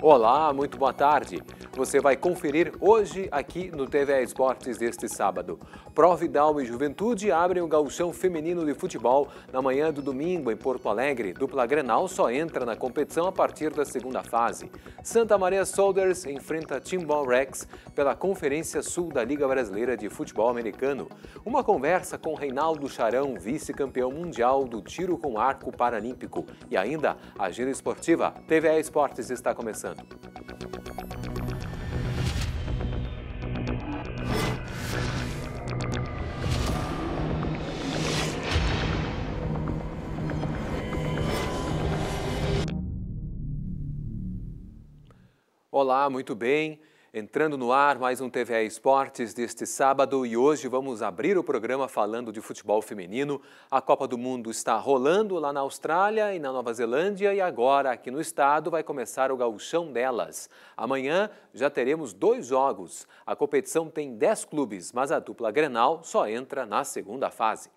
Olá, muito boa tarde. Você vai conferir hoje aqui no TV Esportes deste sábado. Vidal e Juventude abrem o gauchão feminino de futebol na manhã do domingo em Porto Alegre. Dupla Grenal só entra na competição a partir da segunda fase. Santa Maria Soldiers enfrenta Timbal Rex pela Conferência Sul da Liga Brasileira de Futebol Americano. Uma conversa com Reinaldo Charão, vice-campeão mundial do tiro com arco paralímpico. E ainda a gira esportiva. TV Esportes está começando conversando. Olá, muito bem. Entrando no ar, mais um TV Esportes deste sábado e hoje vamos abrir o programa falando de futebol feminino. A Copa do Mundo está rolando lá na Austrália e na Nova Zelândia e agora aqui no estado vai começar o gauchão delas. Amanhã já teremos dois jogos. A competição tem 10 clubes, mas a dupla Grenal só entra na segunda fase.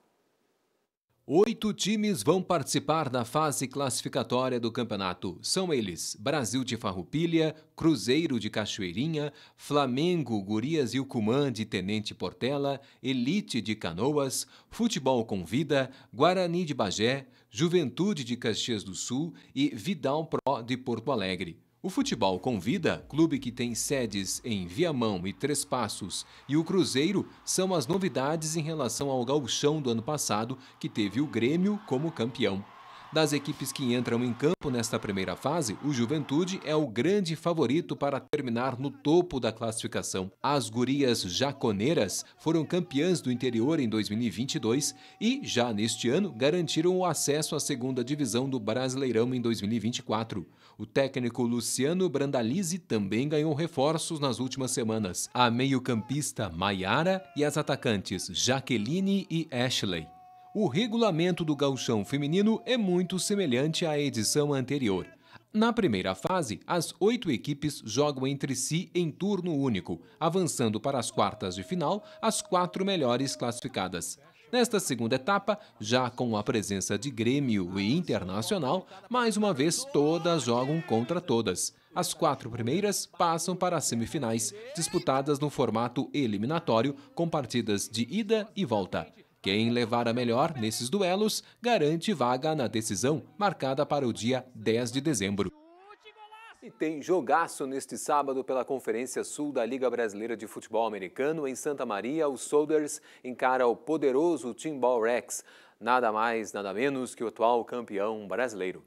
Oito times vão participar da fase classificatória do campeonato. São eles Brasil de Farroupilha, Cruzeiro de Cachoeirinha, Flamengo, Gurias e Ucumã de Tenente Portela, Elite de Canoas, Futebol com Vida, Guarani de Bagé, Juventude de Caxias do Sul e Vidal Pro de Porto Alegre. O Futebol Convida, clube que tem sedes em Viamão e Três Passos, e o Cruzeiro são as novidades em relação ao gauchão do ano passado, que teve o Grêmio como campeão. Das equipes que entram em campo nesta primeira fase, o Juventude é o grande favorito para terminar no topo da classificação. As gurias jaconeiras foram campeãs do interior em 2022 e, já neste ano, garantiram o acesso à segunda divisão do Brasileirão em 2024. O técnico Luciano Brandalize também ganhou reforços nas últimas semanas. A meio-campista Maiara e as atacantes Jaqueline e Ashley. O regulamento do gauchão feminino é muito semelhante à edição anterior. Na primeira fase, as oito equipes jogam entre si em turno único, avançando para as quartas de final as quatro melhores classificadas. Nesta segunda etapa, já com a presença de Grêmio e Internacional, mais uma vez todas jogam contra todas. As quatro primeiras passam para as semifinais, disputadas no formato eliminatório, com partidas de ida e volta. Quem levar a melhor nesses duelos garante vaga na decisão marcada para o dia 10 de dezembro. E tem jogaço neste sábado pela Conferência Sul da Liga Brasileira de Futebol Americano. Em Santa Maria, os Soldiers encara o poderoso Timbal Rex. Nada mais, nada menos que o atual campeão brasileiro.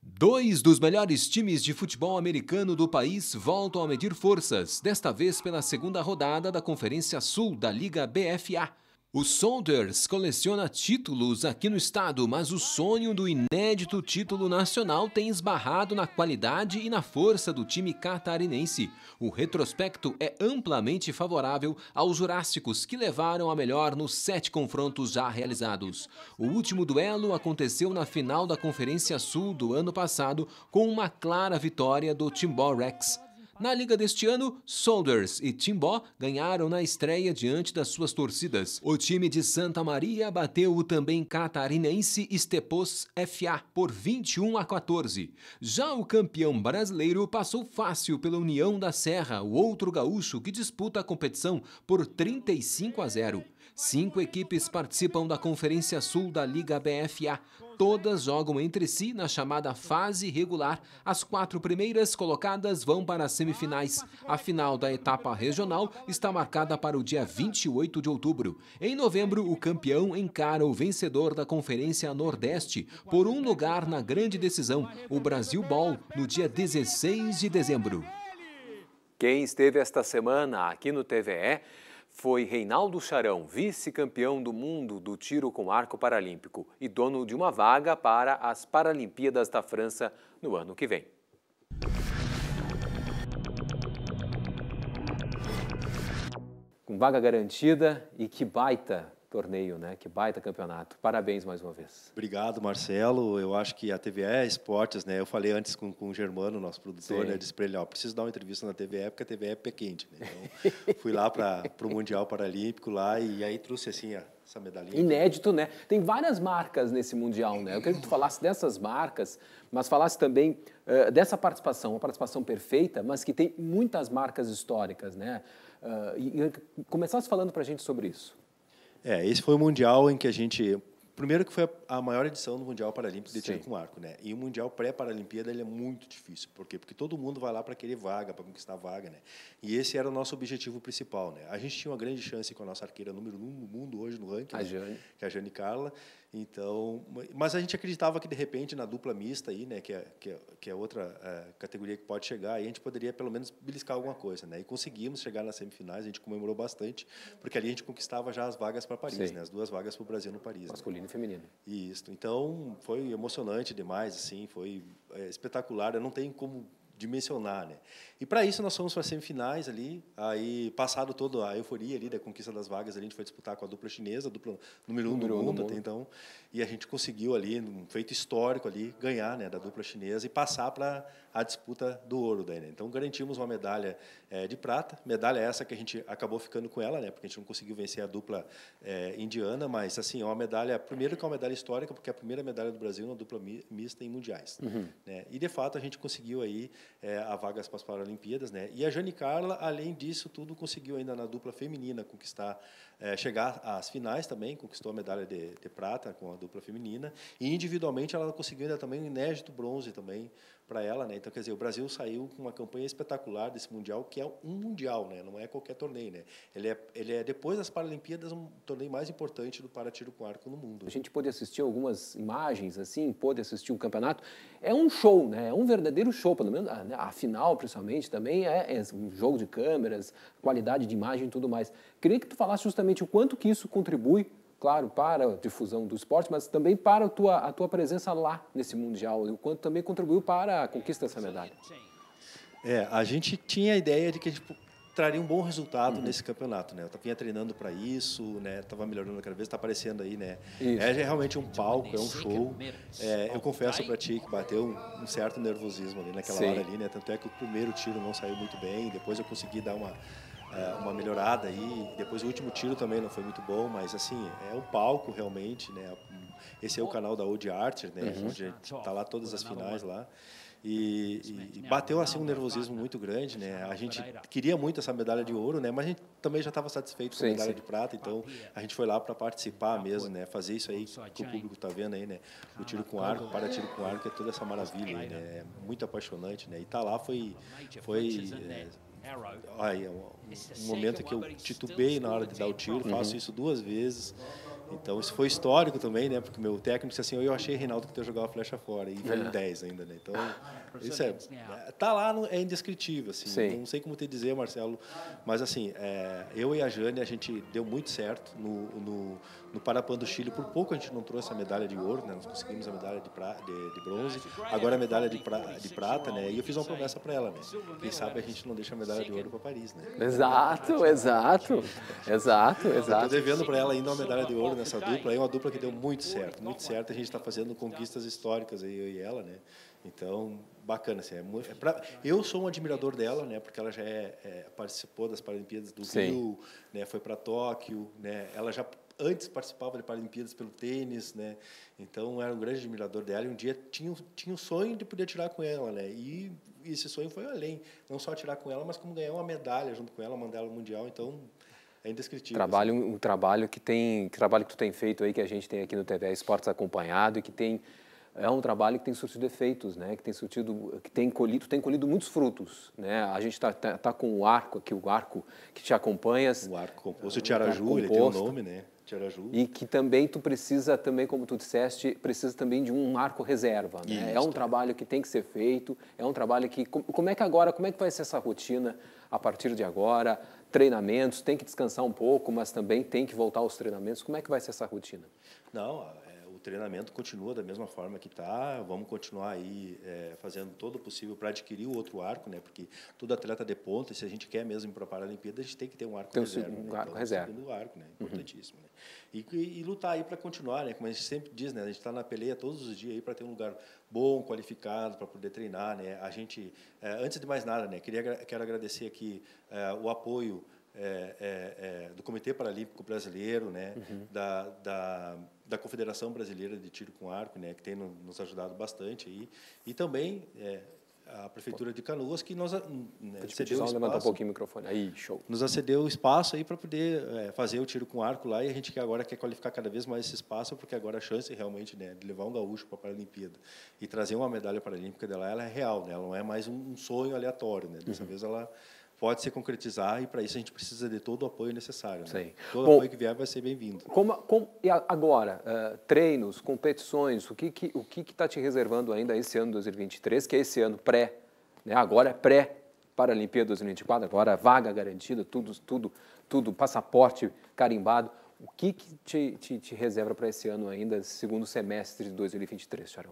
Dois dos melhores times de futebol americano do país voltam a medir forças, desta vez pela segunda rodada da Conferência Sul da Liga BFA. O Saunders coleciona títulos aqui no estado, mas o sonho do inédito título nacional tem esbarrado na qualidade e na força do time catarinense. O retrospecto é amplamente favorável aos Jurássicos, que levaram a melhor nos sete confrontos já realizados. O último duelo aconteceu na final da Conferência Sul do ano passado, com uma clara vitória do Timbó Rex. Na liga deste ano, Saunders e Timbó ganharam na estreia diante das suas torcidas. O time de Santa Maria bateu o também catarinense Estepos FA por 21 a 14. Já o campeão brasileiro passou fácil pela União da Serra, o outro gaúcho que disputa a competição por 35 a 0. Cinco equipes participam da Conferência Sul da Liga BFA. Todas jogam entre si na chamada fase regular. As quatro primeiras colocadas vão para as semifinais. A final da etapa regional está marcada para o dia 28 de outubro. Em novembro, o campeão encara o vencedor da Conferência Nordeste por um lugar na grande decisão, o Brasil Ball, no dia 16 de dezembro. Quem esteve esta semana aqui no TVE foi Reinaldo Charão, vice-campeão do mundo do tiro com arco paralímpico e dono de uma vaga para as Paralimpíadas da França no ano que vem. Com vaga garantida e que baita torneio, né? Que baita campeonato. Parabéns mais uma vez. Obrigado, Marcelo. Eu acho que a TVE Esportes, né? Eu falei antes com, com o Germano, nosso produtor, Sim. né? Eu disse para ele, ó, preciso dar uma entrevista na TVE, porque a TVE é pé quente, né? Então, fui lá para o Mundial Paralímpico lá e aí trouxe assim, ó, essa medalhinha. Inédito, né? Tem várias marcas nesse Mundial, né? Eu queria que tu falasse dessas marcas, mas falasse também uh, dessa participação, uma participação perfeita, mas que tem muitas marcas históricas, né? Uh, e, e começasse falando para a gente sobre isso. É, esse foi o Mundial em que a gente. Primeiro que foi a maior edição do Mundial Paralímpico de tiro com arco, né? E o Mundial pré-Paralimpíada ele é muito difícil, por quê? Porque todo mundo vai lá para querer vaga, para conquistar vaga, né? E esse era o nosso objetivo principal, né? A gente tinha uma grande chance com a nossa arqueira número um no mundo hoje no ranking, né? a né? que é a Jane Carla, então, mas a gente acreditava que de repente na dupla mista aí, né, que é que é, que é outra é, categoria que pode chegar, aí a gente poderia pelo menos beliscar alguma coisa, né? E conseguimos chegar nas semifinais, a gente comemorou bastante, porque ali a gente conquistava já as vagas para Paris, Sim. né? As duas vagas para o Brasil no Paris. Né? Masculino né? e feminino. Isso. Então, foi emocionante demais, assim, foi é, espetacular. Eu não tenho como dimensionar, né? E para isso nós fomos para as semifinais ali, aí passado todo a euforia ali da conquista das vagas, a gente foi disputar com a dupla chinesa, a dupla número um número do, mundo, mundo até então, e a gente conseguiu ali um feito histórico ali ganhar, né, da dupla chinesa e passar para a disputa do ouro daí, né? Então garantimos uma medalha é, de prata, medalha essa que a gente acabou ficando com ela, né? Porque a gente não conseguiu vencer a dupla é, indiana, mas assim é uma medalha, primeiro que é uma medalha histórica, porque é a primeira medalha do Brasil na dupla mista em mundiais, uhum. né? E de fato a gente conseguiu aí é, a vagas para as Paralimpíadas, né? E a Jane Carla, além disso tudo, conseguiu ainda na dupla feminina conquistar é, chegar às finais também, conquistou a medalha de, de, prata com a dupla feminina, e individualmente ela conseguiu ainda também um inédito bronze também para ela, né? Então, quer dizer, o Brasil saiu com uma campanha espetacular desse mundial, que é um mundial, né? Não é qualquer torneio, né? Ele é, ele é depois das Paralimpíadas um torneio mais importante do para tiro com arco no mundo. A gente pôde assistir algumas imagens assim, pôde assistir o campeonato. É um show, né? É um verdadeiro show, pelo menos a, né? a final, principalmente também é, é um jogo de câmeras, qualidade de imagem e tudo mais. Queria que tu falasse justamente o quanto que isso contribui, claro, para a difusão do esporte, mas também para a tua, a tua presença lá nesse Mundial, e o quanto também contribuiu para a conquista dessa medalha. É, a gente tinha a ideia de que a gente traria um bom resultado uhum. nesse campeonato, né? Eu vinha treinando para isso, né? Tava melhorando cada vez, está aparecendo aí, né? Isso. É, é realmente um palco, é um show. É, eu confesso para ti que bateu um, certo nervosismo ali naquela Sim. hora ali, né? Tanto é que o primeiro tiro não saiu muito bem, depois eu consegui dar uma é, uma melhorada aí. Depois o último tiro também não foi muito bom, mas assim, é o palco realmente, né? Esse é o canal da Old Archer, né? Uhum. Onde tá lá todas as finais lá. E, e, bateu assim um nervosismo muito grande, né? A gente queria muito essa medalha de ouro, né? Mas a gente também já estava satisfeito com a medalha de prata, então a gente foi lá para participar mesmo, né? Fazer isso aí que o público está vendo aí, né? O tiro com arco, para tiro com arco é toda essa maravilha, aí, né? É muito apaixonante, né? E tá lá foi foi é, Aí, é um, é um momento é que eu titubei na hora de dar o tiro, faço uhum. isso duas vezes. Então, isso foi histórico também, né? Porque meu técnico disse assim, eu achei, Reinaldo, que tu ia jogar a flecha fora. E veio um 10 ainda, né? Então, ah, isso é... Tá lá, no, é indescritível, assim. Sim. Não sei como te dizer, Marcelo, mas assim, é, eu e a Jane, a gente deu muito certo no, no no Parapan do Chile, por pouco a gente não trouxe a medalha de ouro, né? nós conseguimos a medalha de, pra, de, de bronze, agora a medalha de, pra, de prata, né? E eu fiz uma promessa para ela, né? Quem sabe a gente não deixa a medalha de ouro para Paris, né? Exato, exato, exato, exato. Estou devendo para ela ainda uma medalha de ouro nessa dupla, é uma dupla que deu muito certo, muito certo. A gente está fazendo conquistas históricas, eu e ela, né? Então, bacana. Assim, é muito, é pra, eu sou um admirador dela, né, porque ela já é, é participou das Paralimpíadas do Sim. Rio, né, foi para Tóquio, né, ela já antes participava de Paralimpíadas pelo tênis, né? Então era um grande admirador dela e um dia tinha, tinha um sonho de poder tirar com ela, né? E, e esse sonho foi além, não só tirar com ela, mas como ganhar uma medalha junto com ela, mandar ela mundial, então é indescritível. Assim. Trabalho, assim. um trabalho que tem, trabalho que tu tem feito aí que a gente tem aqui no TV Esportes acompanhado e que tem é um trabalho que tem surtido efeitos, né? Que tem surtido, que tem colhido, tem colhido muitos frutos, né? A gente está tá, tá, com o arco aqui, o arco que te acompanha. O arco composto, o Tiaraju, ele tem o um nome, né? E que também tu precisa também, como tu disseste, precisa também de um marco reserva. Né? é um trabalho que tem que ser feito, é um trabalho que... Como é que agora, como é que vai ser essa rotina a partir de agora? Treinamentos, tem que descansar um pouco, mas também tem que voltar aos treinamentos. Como é que vai ser essa rotina? Não, treinamento continua da mesma forma que está, vamos continuar aí é, fazendo todo o possível para adquirir o outro arco, né? porque todo atleta de ponta, se a gente quer mesmo para a Paralimpíada, a gente tem que ter um arco tem reserva. Um né? arco então, reserva. Um arco, né? Uhum. importantíssimo. Uhum. Né? E, e, e, lutar aí para continuar, né? como a gente sempre diz, né? a gente está na peleia todos os dias para ter um lugar bom, qualificado, para poder treinar. Né? A gente, é, antes de mais nada, né? Queria, quero agradecer aqui é, o apoio é, é, é, do Comitê Paralímpico Brasileiro, né, uhum. da, da, da, Confederação Brasileira de Tiro com Arco, né, que tem no, nos ajudado bastante aí, e também é, a prefeitura de Canoas que nos né, acedeu espaço, um pouquinho o microfone aí show nos acedeu o espaço aí para poder é, fazer o tiro com arco lá e a gente que agora quer qualificar cada vez mais esse espaço porque agora a chance realmente né, de levar um gaúcho para a Paralimpíada e trazer uma medalha paralímpica dela ela é real né ela não é mais um sonho aleatório né dessa uhum. vez ela pode se concretizar e para isso a gente precisa de todo o apoio necessário. Né? Sim. Todo Bom, apoio que vier vai ser bem-vindo. Como, como, e agora, uh, treinos, competições, o que que o que está te reservando ainda esse ano 2023, que é esse ano pré, né? agora é pré para a Olimpíada 2024, agora é vaga garantida, tudo, tudo, tudo, passaporte carimbado. O que, que te, te, te reserva para esse ano ainda, segundo semestre de 2023, Charão?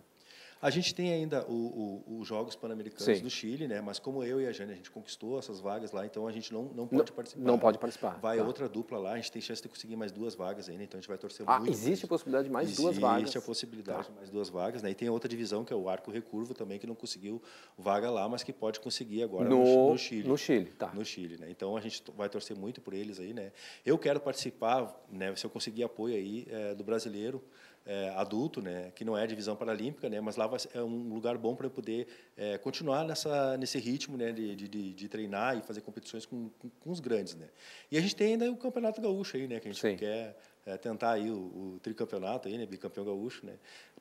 A gente tem ainda os Jogos Pan-Americanos do Chile, né? mas como eu e a Jane, a gente conquistou essas vagas lá, então a gente não, não pode não, participar. Não pode participar. Vai tá. outra dupla lá, a gente tem chance de conseguir mais duas vagas ainda, então a gente vai torcer ah, muito. Existe a possibilidade de mais existe duas vagas? Existe a possibilidade tá. de mais duas vagas. Né? E tem outra divisão, que é o Arco Recurvo também, que não conseguiu vaga lá, mas que pode conseguir agora no, no Chile. No Chile, tá. No Chile, né? Então a gente vai torcer muito por eles aí, né? Eu quero participar, né? Se eu conseguir apoio aí é, do brasileiro, é, adulto, né, que não é a divisão paralímpica, né, mas lá vai, é um lugar bom para poder é, continuar nessa, nesse ritmo né, de, de, de treinar e fazer competições com, com, com, os grandes. Né. E a gente tem ainda o Campeonato Gaúcho, aí, né, que a gente Sim. quer é, tentar aí o, o, tricampeonato, aí, né, bicampeão gaúcho. Né.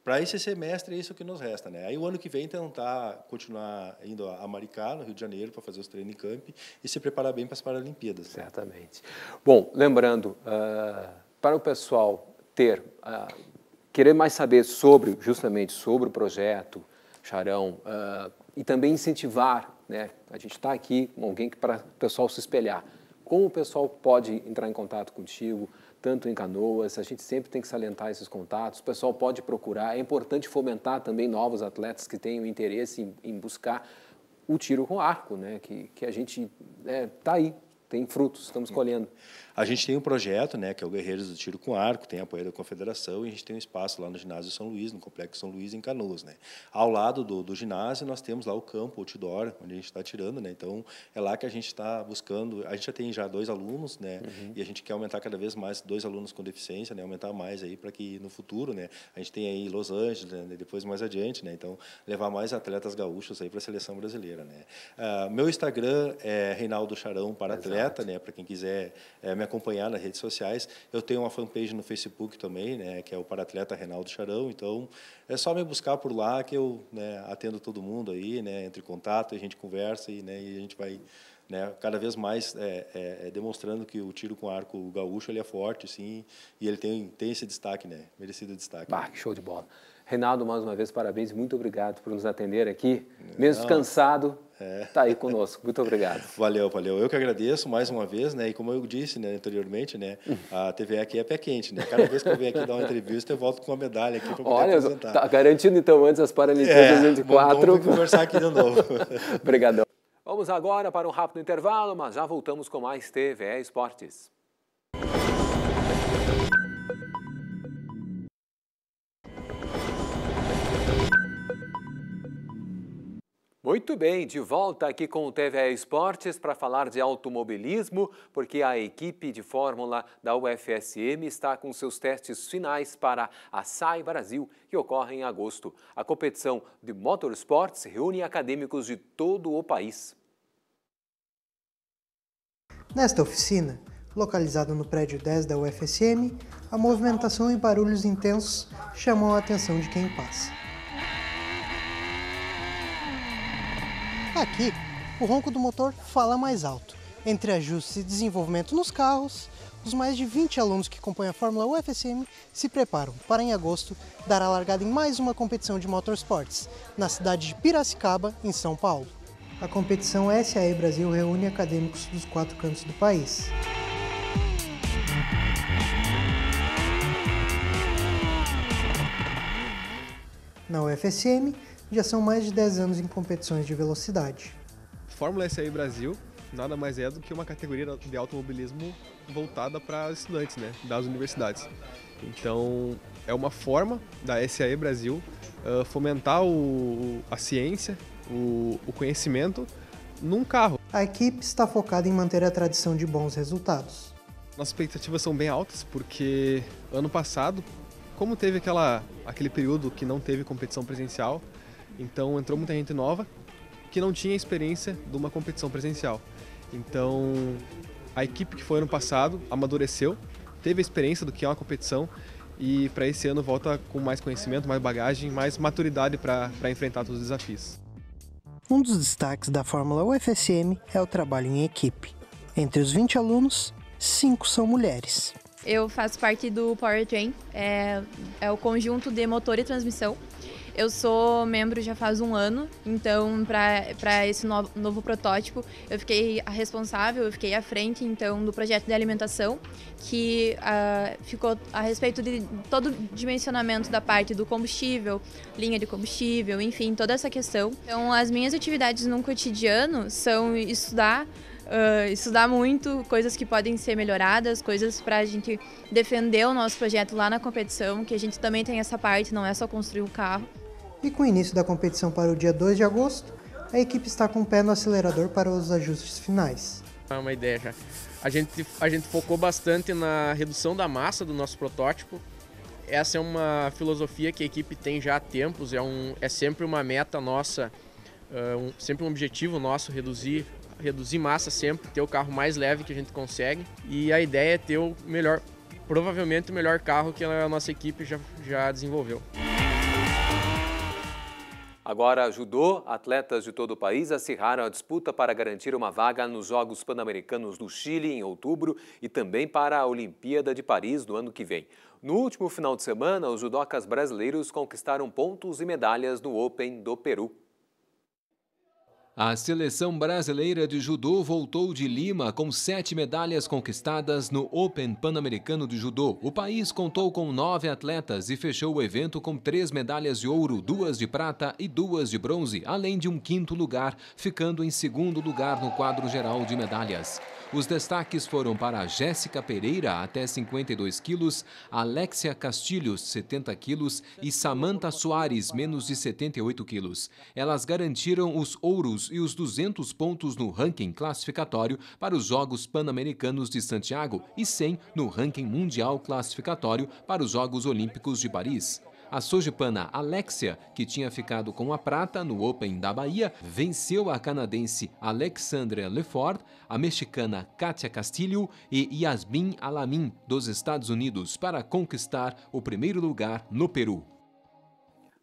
Para esse semestre é isso que nos resta. Né. Aí o ano que vem tentar continuar indo a Maricá, no Rio de Janeiro, para fazer os treinos em camp e se preparar bem para as Paralimpíadas. Né. Certamente. Né. Bom, lembrando, uh, para o pessoal ter... Uh, querer mais saber sobre, justamente, sobre o projeto, Charão, uh, e também incentivar, né? A gente está aqui com alguém para o pessoal se espelhar. Como o pessoal pode entrar em contato contigo, tanto em canoas, a gente sempre tem que salientar esses contatos, o pessoal pode procurar, é importante fomentar também novos atletas que tenham interesse em, em buscar o tiro com arco, né? que, que a gente está né, aí tem frutos, estamos colhendo. A gente tem um projeto, né, que é o Guerreiros do Tiro com Arco, tem apoio da Confederação e a gente tem um espaço lá no ginásio São Luís, no Complexo São Luís, em Canoas. Né? Ao lado do, do ginásio, nós temos lá o campo outdoor, onde a gente está tirando. Né? Então, é lá que a gente está buscando. A gente já tem já dois alunos, né? Uhum. e a gente quer aumentar cada vez mais dois alunos com deficiência, né? aumentar mais aí para que no futuro, né, a gente tem aí Los Angeles, né? depois mais adiante, né? então levar mais atletas gaúchos aí para a seleção brasileira. Né? Uh, meu Instagram é Reinaldo Charão para Exato. atleta direta, né, para quem quiser é, me acompanhar nas redes sociais. Eu tenho uma fanpage no Facebook também, né, que é o Paratleta Reinaldo Charão. Então, é só me buscar por lá que eu né, atendo todo mundo aí, né, entre em contato, a gente conversa e, né, e a gente vai né, cada vez mais é, é, demonstrando que o tiro com arco gaúcho ele é forte, sim, e ele tem, tem esse destaque, né, merecido destaque. Bah, show de bola. Reinaldo, mais uma vez, parabéns. e Muito obrigado por nos atender aqui. Mesmo Não. cansado, está é. Tá aí conosco. Muito obrigado. Valeu, valeu. Eu que agradeço mais uma vez, né? E como eu disse né, anteriormente, né? A TV aqui é pé quente, né? Cada vez que eu venho aqui dar uma entrevista, eu volto com uma medalha aqui para poder Olha, apresentar. Tá garantido então antes as Paralimpíadas é, 2024. Vamos, vamos conversar aqui de novo. Obrigadão. Vamos agora para um rápido intervalo, mas já voltamos com mais TVE Esportes. Muito bem, de volta aqui com o TV Esportes para falar de automobilismo, porque a equipe de Fórmula da UFSM está com seus testes finais para a SAI Brasil, que ocorre em agosto. A competição de motorsports reúne acadêmicos de todo o país. Nesta oficina, localizada no prédio 10 da UFSM, a movimentação e barulhos intensos chamam a atenção de quem passa. Aqui, o ronco do motor fala mais alto. Entre ajustes e desenvolvimento nos carros, os mais de 20 alunos que compõem a Fórmula UFSM se preparam para, em agosto, dar a largada em mais uma competição de motorsports, na cidade de Piracicaba, em São Paulo. A competição SAE Brasil reúne acadêmicos dos quatro cantos do país. Na UFSM, já são mais de 10 anos em competições de velocidade. Fórmula SAE Brasil nada mais é do que uma categoria de automobilismo voltada para estudantes né, das universidades. Então, é uma forma da SAE Brasil uh, fomentar o, a ciência, o, o conhecimento num carro. A equipe está focada em manter a tradição de bons resultados. Nossas expectativas são bem altas, porque ano passado, como teve aquela, aquele período que não teve competição presencial, então entrou muita gente nova que não tinha experiência de uma competição presencial. Então a equipe que foi ano passado amadureceu, teve a experiência do que é uma competição e para esse ano volta com mais conhecimento, mais bagagem, mais maturidade para enfrentar todos os desafios. Um dos destaques da Fórmula UFSM é o trabalho em equipe. Entre os 20 alunos, 5 são mulheres. Eu faço parte do Powertrain, é, é o conjunto de motor e transmissão eu sou membro já faz um ano, então para esse novo, novo, protótipo eu fiquei a responsável, eu fiquei à frente então do projeto de alimentação, que uh, ficou a respeito de todo o dimensionamento da parte do combustível, linha de combustível, enfim, toda essa questão. Então as minhas atividades no cotidiano são estudar Uh, estudar muito, coisas que podem ser melhoradas, coisas para a gente defender o nosso projeto lá na competição, que a gente também tem essa parte, não é só construir o um carro. E com o início da competição para o dia 2 de agosto, a equipe está com o pé no acelerador para os ajustes finais. É uma ideia já. A gente, a gente focou bastante na redução da massa do nosso protótipo. Essa é uma filosofia que a equipe tem já há tempos, é, um, é sempre uma meta nossa, um, sempre um objetivo nosso reduzir reduzir massa sempre, ter o carro mais leve que a gente consegue. E a ideia é ter o melhor, provavelmente o melhor carro que a nossa equipe já, já desenvolveu. Agora, ajudou atletas de todo o país acirraram a disputa para garantir uma vaga nos Jogos Pan-Americanos do Chile em outubro e também para a Olimpíada de Paris no ano que vem. No último final de semana, os judocas brasileiros conquistaram pontos e medalhas no Open do Peru. A seleção brasileira de judô voltou de Lima com sete medalhas conquistadas no Open Pan-Americano de Judô. O país contou com nove atletas e fechou o evento com três medalhas de ouro, duas de prata e duas de bronze, além de um quinto lugar, ficando em segundo lugar no quadro geral de medalhas. Os destaques foram para Jéssica Pereira, até 52 quilos, Alexia Castilhos, 70 quilos e Samantha Soares, menos de 78 quilos. Elas garantiram os ouros e os 200 pontos no ranking classificatório para os Jogos Pan-Americanos de Santiago e 100 no ranking mundial classificatório para os Jogos Olímpicos de Paris. A sojipana Alexia, que tinha ficado com a prata no Open da Bahia, venceu a canadense Alexandra Lefort, a mexicana Katia Castilho e Yasmin Alamin, dos Estados Unidos, para conquistar o primeiro lugar no Peru.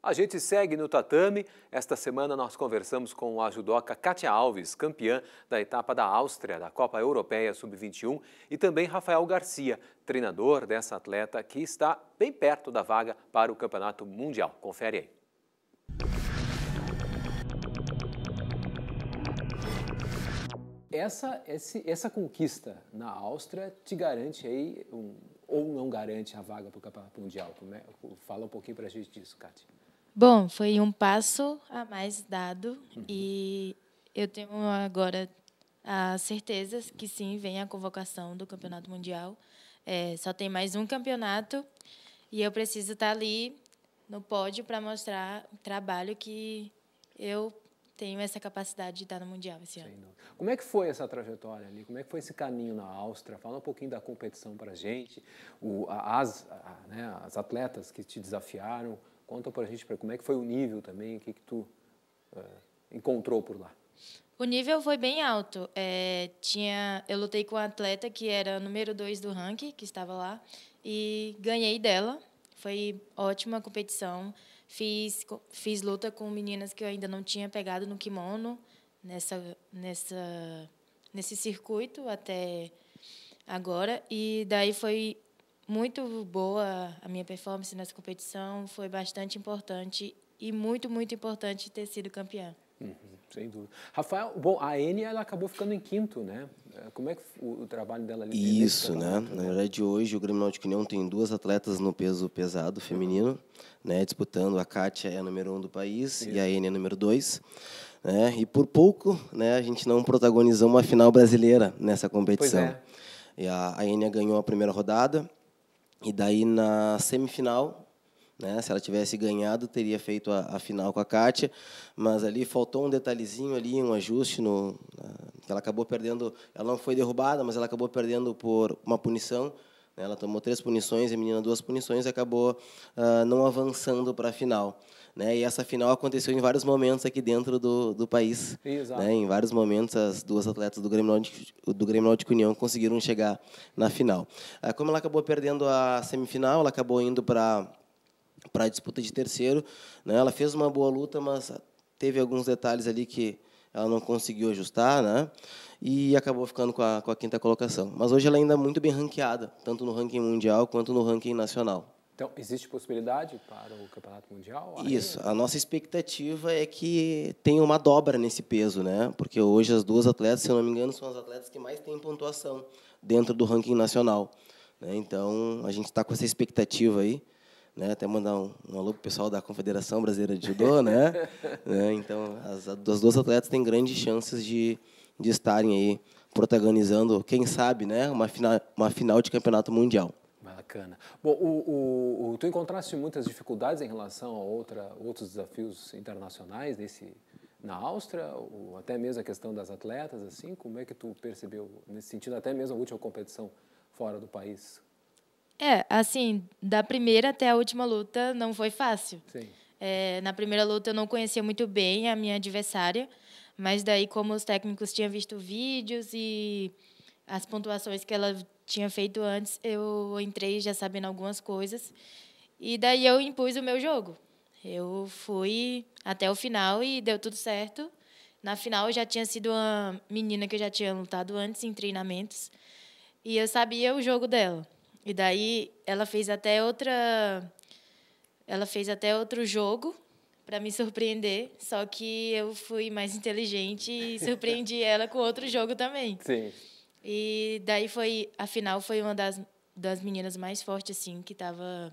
A gente segue no tatame. Esta semana nós conversamos com a judoca Katia Alves, campeã da etapa da Áustria da Copa Europeia Sub-21, e também Rafael Garcia, treinador dessa atleta que está bem perto da vaga para o Campeonato Mundial. Confere aí. Essa, esse, essa conquista na Áustria te garante aí, um, ou não garante a vaga para o Campeonato Mundial? Como é, fala um pouquinho para a gente disso, Kátia. Bom, foi um passo a mais dado e eu tenho agora a ah, certeza que sim, vem a convocação do Campeonato Mundial. É, só tem mais um campeonato e eu preciso estar tá ali no pódio para mostrar o trabalho que eu tenho essa capacidade de estar no Mundial esse ano. Como é que foi essa trajetória ali? Como é que foi esse caminho na Áustria? Fala um pouquinho da competição para a gente, o, as, a, né, as atletas que te desafiaram, Conta para a gente pra, como é que foi o nível também, o que, que tu é, encontrou por lá. O nível foi bem alto. É, tinha, eu lutei com a atleta que era número 2 do ranking, que estava lá, e ganhei dela. Foi ótima competição. Fiz, fiz luta com meninas que eu ainda não tinha pegado no kimono nessa, nessa, nesse circuito até agora. E daí foi muito boa a minha performance nessa competição, foi bastante importante e muito, muito importante ter sido campeã. Uhum, sem dúvida. Rafael, bom, a Enya ela acabou ficando em quinto, né? É, como é que o, o trabalho dela ali? Isso, né? Na verdade, hoje o Grêmio Náutico União tem duas atletas no peso pesado feminino, né? Disputando, a Kátia é a número um do país Isso. e a Enya é a número dois. Né? E por pouco, né? A gente não protagonizou uma final brasileira nessa competição. Pois é. E a, a Enia ganhou a primeira rodada, e daí na semifinal, né, se ela tivesse ganhado, teria feito a, a, final com a Kátia, mas ali faltou um detalhezinho ali, um ajuste no ela acabou perdendo, ela não foi derrubada, mas ela acabou perdendo por uma punição. Né. ela tomou três punições, a menina duas punições, e acabou uh, não avançando para a final. Né? E essa final aconteceu em vários momentos aqui dentro do, do país. Exato. Né? Em vários momentos, as duas atletas do Grêmio, Náutico, do Grêmio Náutico União conseguiram chegar na final. Ah, como ela acabou perdendo a semifinal, ela acabou indo para para a disputa de terceiro, né? Ela fez uma boa luta, mas teve alguns detalhes ali que ela não conseguiu ajustar, né? E acabou ficando com a, com a quinta colocação. Mas hoje ela é ainda é muito bem ranqueada, tanto no ranking mundial quanto no ranking nacional. Então, existe possibilidade para o Campeonato Mundial? Aí... Isso. A nossa expectativa é que tenha uma dobra nesse peso, né? Porque hoje as duas atletas, se eu não me engano, são as atletas que mais têm pontuação dentro do ranking nacional. Né? Então, a gente está com essa expectativa aí. Né? Até mandar um, um alô para o pessoal da Confederação Brasileira de Judô, né? né? Então, as, as duas atletas têm grandes chances de, de estarem aí protagonizando, quem sabe, né? Uma final, uma final de campeonato mundial. Bacana. Bom, o, o, o, tu encontraste muitas dificuldades em relação a outra, outros desafios internacionais nesse, na Áustria, ou até mesmo a questão das atletas, assim, como é que tu percebeu nesse sentido, até mesmo a última competição fora do país? É, assim, da primeira até a última luta não foi fácil. É, na primeira luta eu não conhecia muito bem a minha adversária, mas daí como os técnicos tinham visto vídeos e as pontuações que ela tinha feito antes, eu entrei já sabendo algumas coisas. E daí eu impus o meu jogo. Eu fui até o final e deu tudo certo. Na final eu já tinha sido uma menina que eu já tinha lutado antes em treinamentos. E eu sabia o jogo dela. E daí ela fez até outra ela fez até outro jogo para me surpreender, só que eu fui mais inteligente e surpreendi ela com outro jogo também. Sim. E daí foi, afinal, foi uma das, das meninas mais fortes, assim, que estava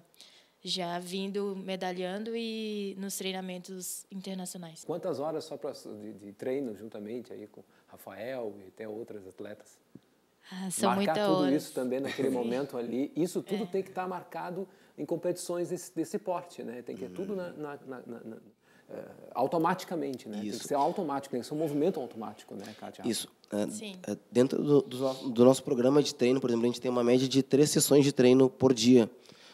já vindo medalhando e nos treinamentos internacionais. Quantas horas só pra, de, de treino juntamente aí com Rafael e até outras atletas? Ah, são Marcar tudo isso também naquele momento ali. Isso tudo é. tem que estar tá marcado em competições desse, desse porte, né? Tem que uhum. tudo na, na, na, na é, automaticamente, né? Isso. Tem que ser automático, tem que ser um movimento automático, né, Kátia? Isso. Ah, Sim. Ah, dentro do, do, nosso programa de treino, por exemplo, a gente tem uma média de três sessões de treino por dia.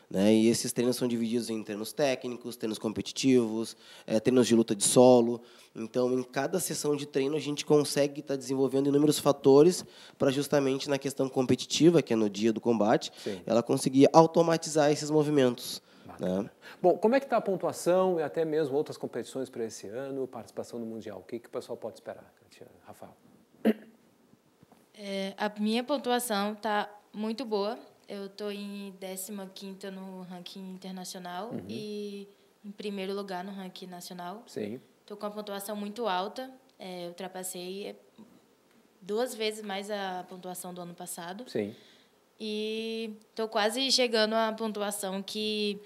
Né? E esses treinos são divididos em treinos técnicos, treinos competitivos, é, treinos de luta de solo. Então, em cada sessão de treino, a gente consegue estar tá desenvolvendo inúmeros fatores para, justamente na questão competitiva, que é no dia do combate, Sim. ela conseguir automatizar esses movimentos. Né? né? Bom, como é que está a pontuação e até mesmo outras competições para esse ano, participação no Mundial? O que, que o pessoal pode esperar, Rafael? É, a minha pontuação está muito boa. Eu estou em 15 no ranking internacional uhum. e em primeiro lugar no ranking nacional. Sim. Estou com uma pontuação muito alta. É, ultrapassei é, duas vezes mais a pontuação do ano passado. Sim. E estou quase chegando à pontuação que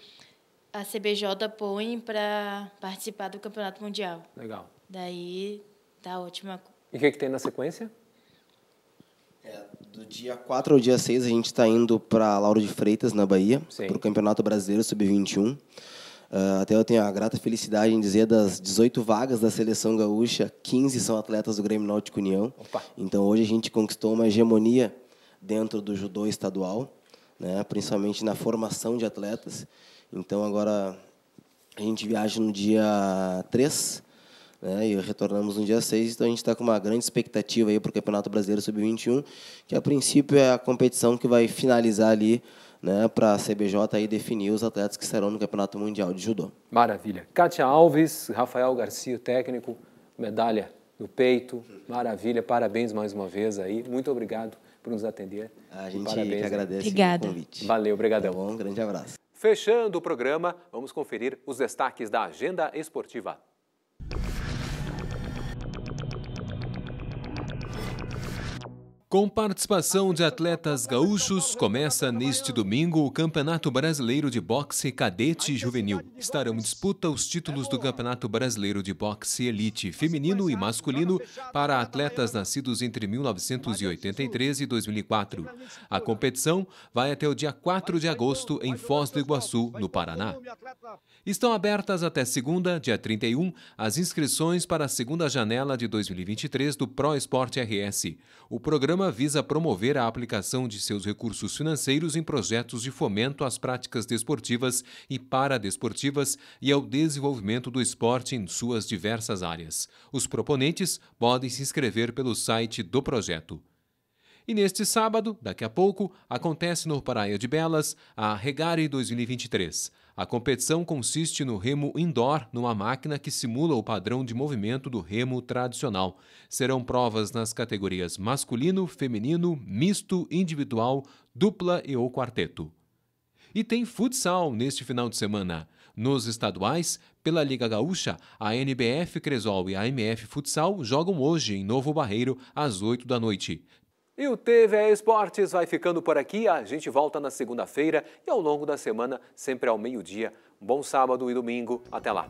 a CBJ põe para participar do Campeonato Mundial. Legal. Daí tá ótima. E o que, é que tem na sequência? É, do dia 4 ao dia 6, a gente está indo para Lauro de Freitas, na Bahia, para o Campeonato Brasileiro Sub-21. Uh, ah, até eu tenho a grata felicidade em dizer das 18 vagas da seleção gaúcha, 15 são atletas do Grêmio Náutico União. Opa. Então hoje a gente conquistou uma hegemonia dentro do judô estadual, né, principalmente na formação de atletas. Então, agora a gente viaja no dia 3 né, e retornamos no dia 6, então a gente está com uma grande expectativa para o Campeonato Brasileiro Sub-21, que a princípio é a competição que vai finalizar ali né, para a CBJ aí definir os atletas que serão no Campeonato Mundial de Judô. Maravilha. Kátia Alves, Rafael Garcia, técnico, medalha no peito. Maravilha, parabéns mais uma vez aí. Muito obrigado por nos atender. A gente parabéns, que né? agradece o convite. Valeu, obrigadão. Tá bom, um grande abraço. Fechando o programa, vamos conferir os destaques da agenda esportiva Com participação de atletas gaúchos, começa neste domingo o Campeonato Brasileiro de Boxe Cadete Juvenil. Estarão em disputa os títulos do Campeonato Brasileiro de Boxe Elite Feminino e Masculino para atletas nascidos entre 1983 e 2004. A competição vai até o dia 4 de agosto em Foz do Iguaçu, no Paraná. Estão abertas até segunda, dia 31, as inscrições para a segunda janela de 2023 do Pro Esporte RS. O programa programa visa promover a aplicação de seus recursos financeiros em projetos de fomento às práticas desportivas e paradesportivas e ao desenvolvimento do esporte em suas diversas áreas. Os proponentes podem se inscrever pelo site do projeto. E neste sábado, daqui a pouco, acontece no Paráia de Belas a Regare 2023. A competição consiste no remo indoor, numa máquina que simula o padrão de movimento do remo tradicional. Serão provas nas categorias masculino, feminino, misto, individual, dupla e ou quarteto. E tem futsal neste final de semana. Nos estaduais, pela Liga Gaúcha, a NBF Cresol e a MF Futsal jogam hoje em Novo Barreiro às 8 da noite. E o TV Esportes vai ficando por aqui. A gente volta na segunda-feira e ao longo da semana, sempre ao meio-dia. Bom sábado e domingo. Até lá.